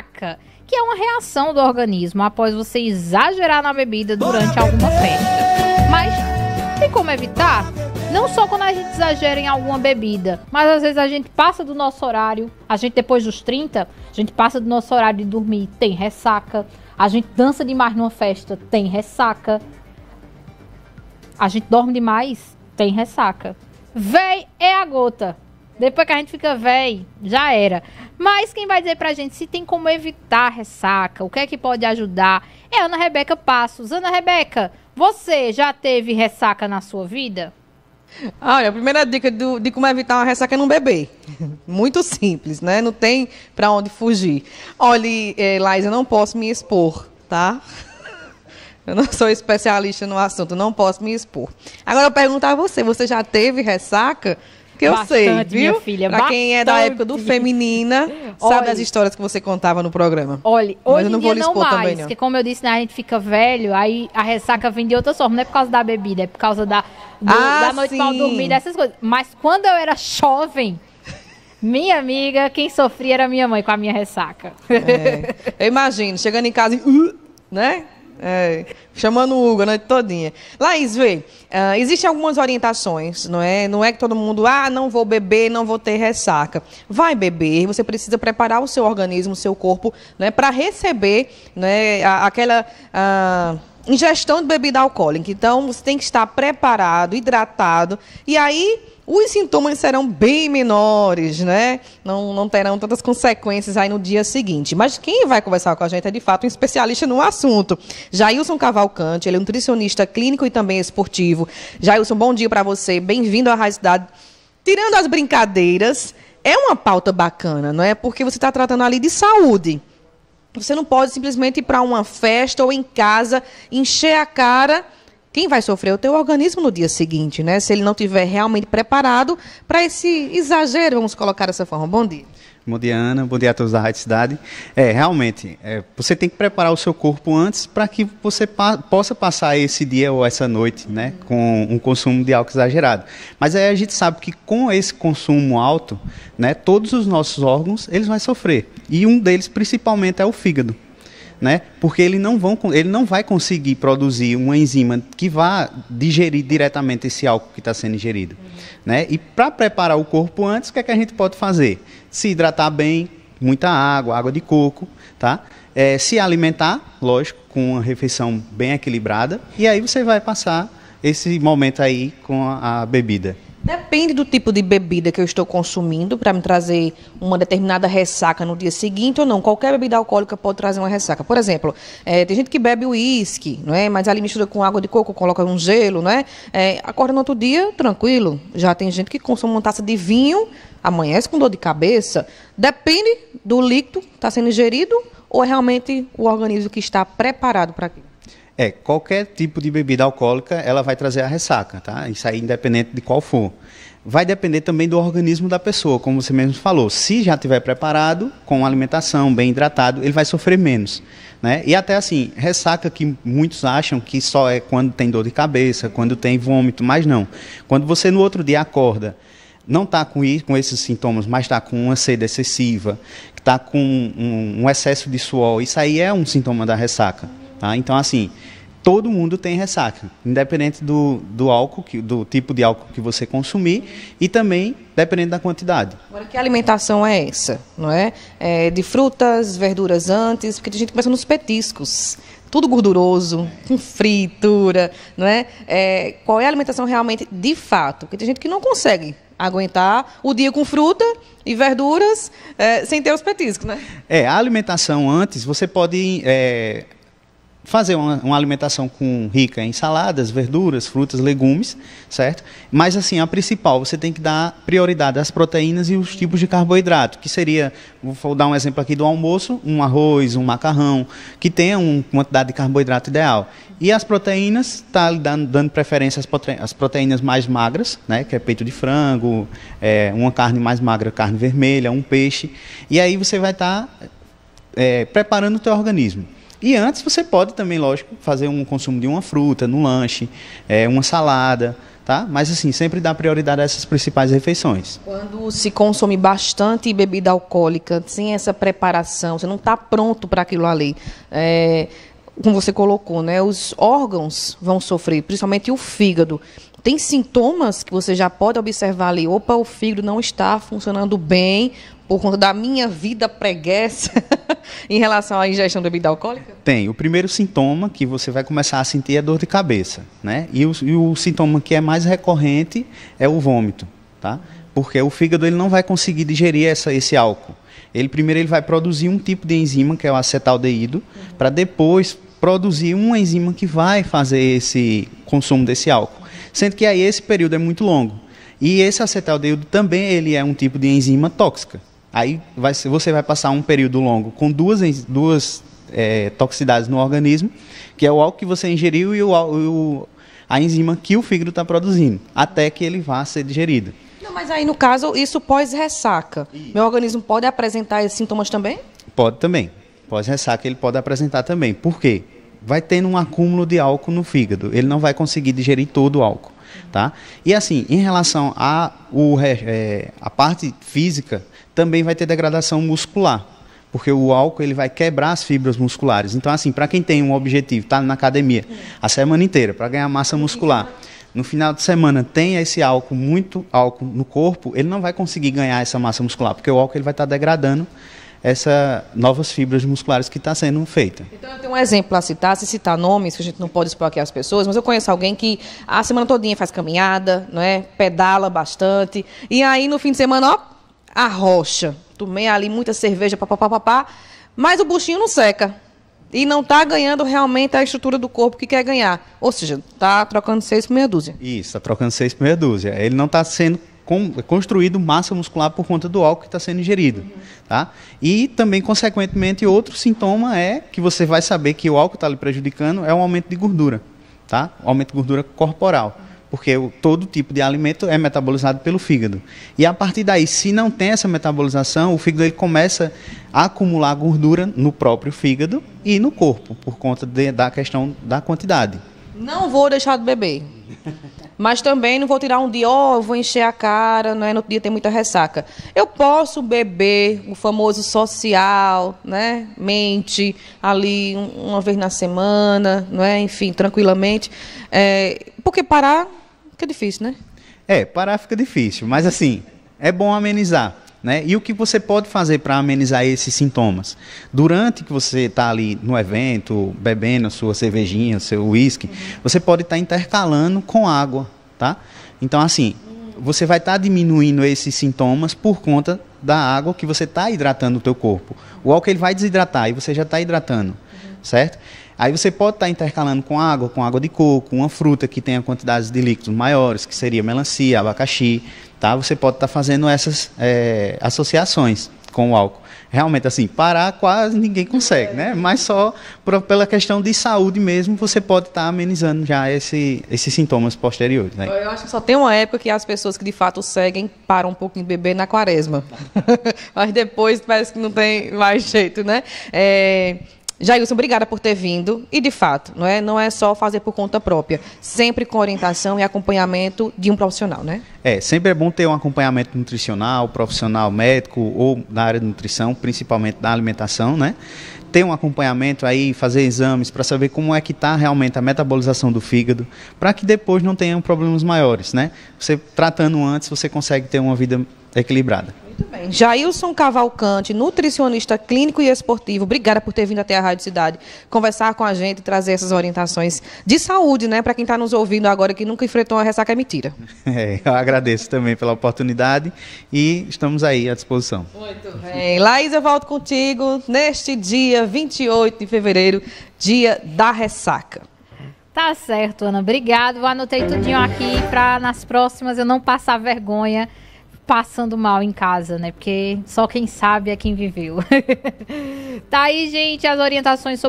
ressaca, que é uma reação do organismo após você exagerar na bebida durante alguma festa. Mas tem como evitar? Não só quando a gente exagera em alguma bebida, mas às vezes a gente passa do nosso horário, a gente depois dos 30, a gente passa do nosso horário de dormir, tem ressaca. A gente dança demais numa festa, tem ressaca. A gente dorme demais, tem ressaca. Véi é a gota. Depois que a gente fica velho, já era. Mas quem vai dizer pra gente se tem como evitar ressaca, o que é que pode ajudar, é Ana Rebeca Passos. Ana Rebeca, você já teve ressaca na sua vida? Olha, a primeira dica do, de como evitar uma ressaca é não beber. Muito simples, né? Não tem para onde fugir. Olha, eh, Laís, eu não posso me expor, tá? Eu não sou especialista no assunto, não posso me expor. Agora eu pergunto a você, você já teve ressaca? que eu Bastante, sei, viu? Minha filha. Pra Bastante. quem é da época do Feminina, sabe olha, as histórias que você contava no programa. Olha, Mas hoje eu não vou lhe expor mais, Porque como eu disse, né, a gente fica velho, aí a ressaca vem de outra forma. Não é por causa da bebida, é por causa da, do, ah, da noite mal dormida, essas coisas. Mas quando eu era jovem... Minha amiga, quem sofria era minha mãe com a minha ressaca. É. Eu imagino, chegando em casa e. Uh, né? É, chamando o Hugo né? todinha. Laís, vê, uh, existem algumas orientações, não é? Não é que todo mundo, ah, não vou beber, não vou ter ressaca. Vai beber, você precisa preparar o seu organismo, o seu corpo, né, para receber né, aquela... Uh, ingestão de bebida alcoólica. Então, você tem que estar preparado, hidratado. E aí, os sintomas serão bem menores, né? Não, não terão tantas consequências aí no dia seguinte. Mas quem vai conversar com a gente é, de fato, um especialista no assunto. Jailson Cavalcante, ele é um nutricionista clínico e também esportivo. Jailson, bom dia para você. Bem-vindo à Rádio Tirando as brincadeiras, é uma pauta bacana, não é? Porque você está tratando ali de saúde. Você não pode simplesmente ir para uma festa ou em casa, encher a cara. Quem vai sofrer é o teu organismo no dia seguinte, né? Se ele não tiver realmente preparado para esse exagero, vamos colocar dessa forma. Bom dia. Bom dia, Ana. Bom dia a todos da Rádio Cidade. É, realmente, é, você tem que preparar o seu corpo antes para que você pa possa passar esse dia ou essa noite né, com um consumo de álcool exagerado. Mas aí a gente sabe que com esse consumo alto, né, todos os nossos órgãos eles vão sofrer. E um deles, principalmente, é o fígado né? Porque ele não, vão, ele não vai conseguir produzir uma enzima que vá digerir diretamente esse álcool que está sendo ingerido, né? E para preparar o corpo antes, o que, é que a gente pode fazer? Se hidratar bem, muita água, água de coco, tá? É, se alimentar, lógico, com uma refeição bem equilibrada, e aí você vai passar esse momento aí com a, a bebida. Depende do tipo de bebida que eu estou consumindo para me trazer uma determinada ressaca no dia seguinte ou não. Qualquer bebida alcoólica pode trazer uma ressaca. Por exemplo, é, tem gente que bebe uísque, não é? Mas ali mistura com água de coco, coloca um gelo, não é? é? Acorda no outro dia, tranquilo. Já tem gente que consome uma taça de vinho, amanhece com dor de cabeça. Depende do líquido que está sendo ingerido ou é realmente o organismo que está preparado para aquilo. É, qualquer tipo de bebida alcoólica, ela vai trazer a ressaca, tá? Isso aí independente de qual for. Vai depender também do organismo da pessoa, como você mesmo falou. Se já tiver preparado, com alimentação, bem hidratado, ele vai sofrer menos. Né? E até assim, ressaca que muitos acham que só é quando tem dor de cabeça, quando tem vômito, mas não. Quando você no outro dia acorda, não está com, com esses sintomas, mas está com uma sede excessiva, está com um, um excesso de suor, isso aí é um sintoma da ressaca. Tá? Então, assim, todo mundo tem ressaca, independente do, do álcool, que, do tipo de álcool que você consumir e também dependendo da quantidade. Agora, que alimentação é essa? Não é? é de frutas, verduras antes, porque a gente começa nos petiscos. Tudo gorduroso, com fritura, não é? é? Qual é a alimentação realmente de fato? Porque tem gente que não consegue aguentar o dia com fruta e verduras é, sem ter os petiscos, né? É, a alimentação antes, você pode é, fazer uma, uma, alimentação com rica em saladas, verduras, frutas, legumes, certo? Mas assim, a principal, você tem que dar prioridade às proteínas e os tipos de carboidrato, que seria, vou dar um exemplo aqui do almoço, um arroz, um macarrão, que tenha uma quantidade de carboidrato ideal. E as proteínas, tá dando, dando preferência às, às proteínas mais magras, né, que é peito de frango, é, uma carne mais magra, carne vermelha, um peixe. E aí você vai estar tá, é, preparando o teu organismo. E antes você pode também, lógico, fazer um consumo de uma fruta no lanche, é, uma salada, tá? Mas assim, sempre dá prioridade a essas principais refeições. Quando se consome bastante bebida alcoólica, sem essa preparação, você não está pronto para aquilo ali. É, como você colocou, né? Os órgãos vão sofrer, principalmente o fígado. Tem sintomas que você já pode observar ali. Opa, o fígado não está funcionando bem, por conta da minha vida preguiça em relação à ingestão de bebida alcoólica? Tem. O primeiro sintoma que você vai começar a sentir é dor de cabeça, né? E o, e o sintoma que é mais recorrente é o vômito, tá? Porque o fígado ele não vai conseguir digerir essa, esse álcool. Ele primeiro ele vai produzir um tipo de enzima que é o acetaldeído, uhum. para depois produzir uma enzima que vai fazer esse consumo desse álcool. Sendo que aí esse período é muito longo. E esse acetaldeído também ele é um tipo de enzima tóxica. Aí vai, você vai passar um período longo com duas, duas é, toxicidades no organismo, que é o álcool que você ingeriu e o, o a enzima que o fígado está produzindo, até que ele vá ser digerido. Não, mas aí, no caso, isso pós-ressaca. Meu organismo pode apresentar esses sintomas também? Pode também. Pós-ressaca ele pode apresentar também. Por quê? Vai tendo um acúmulo de álcool no fígado. Ele não vai conseguir digerir todo o álcool. Tá? E assim, em relação à a, é, a parte física também vai ter degradação muscular, porque o álcool ele vai quebrar as fibras musculares. Então, assim, para quem tem um objetivo, está na academia a semana inteira para ganhar massa muscular, no final de semana tem esse álcool, muito álcool no corpo, ele não vai conseguir ganhar essa massa muscular, porque o álcool ele vai estar tá degradando essas novas fibras musculares que está sendo feita. Então, eu tenho um exemplo a citar, se citar nomes, que a gente não pode expor aqui as pessoas, mas eu conheço alguém que a semana todinha faz caminhada, não é? pedala bastante, e aí no fim de semana, ó, a rocha. Tomei ali muita cerveja, papapá, mas o buchinho não seca. E não está ganhando realmente a estrutura do corpo que quer ganhar. Ou seja, está trocando seis por meia dúzia. Isso, está trocando seis por meia dúzia. Ele não está sendo construído massa muscular por conta do álcool que está sendo ingerido. Uhum. Tá? E também, consequentemente, outro sintoma é que você vai saber que o álcool está lhe prejudicando é um aumento de gordura. Tá? O aumento de gordura corporal porque o, todo tipo de alimento é metabolizado pelo fígado. E a partir daí, se não tem essa metabolização, o fígado ele começa a acumular gordura no próprio fígado e no corpo, por conta de, da questão da quantidade. Não vou deixar de beber. Mas também não vou tirar um dia, ó, oh, vou encher a cara, né? No outro dia tem muita ressaca. Eu posso beber o famoso social, né? Mente ali uma vez na semana, não é? Enfim, tranquilamente. É, porque parar Fica difícil, né? É, parar fica difícil, mas assim, é bom amenizar. Né? E o que você pode fazer para amenizar esses sintomas? Durante que você está ali no evento, bebendo a sua cervejinha, seu uísque, uhum. você pode estar tá intercalando com água, tá? Então, assim, você vai estar tá diminuindo esses sintomas por conta da água que você está hidratando o teu corpo. O álcool ele vai desidratar e você já está hidratando certo? Aí você pode estar intercalando com água, com água de coco, uma fruta que tenha quantidades de líquidos maiores, que seria melancia, abacaxi, tá? Você pode estar fazendo essas é, associações com o álcool. Realmente, assim, parar quase ninguém consegue, né? Mas só por, pela questão de saúde mesmo, você pode estar amenizando já esse, esses sintomas posteriores, né? Eu acho que só tem uma época que as pessoas que de fato seguem param um pouquinho de beber na quaresma. Mas depois parece que não tem mais jeito, né? É... Jailson, obrigada por ter vindo. E, de fato, não é, não é só fazer por conta própria, sempre com orientação e acompanhamento de um profissional, né? É, sempre é bom ter um acompanhamento nutricional, profissional médico ou na área de nutrição, principalmente da alimentação, né? ter um acompanhamento aí, fazer exames para saber como é que está realmente a metabolização do fígado, para que depois não tenham problemas maiores, né? Você tratando antes, você consegue ter uma vida equilibrada também. Jailson Cavalcante, nutricionista clínico e esportivo, obrigada por ter vindo até a Rádio Cidade conversar com a gente e trazer essas orientações de saúde, né? Para quem está nos ouvindo agora que nunca enfrentou uma ressaca é mentira. É, eu agradeço também pela oportunidade e estamos aí à disposição. Muito bem. Laís, eu volto contigo neste dia 28 de fevereiro, dia da ressaca. Tá certo, Ana. Obrigado. anotei tudinho aqui para nas próximas eu não passar vergonha passando mal em casa, né? Porque só quem sabe é quem viveu. tá aí, gente, as orientações sobre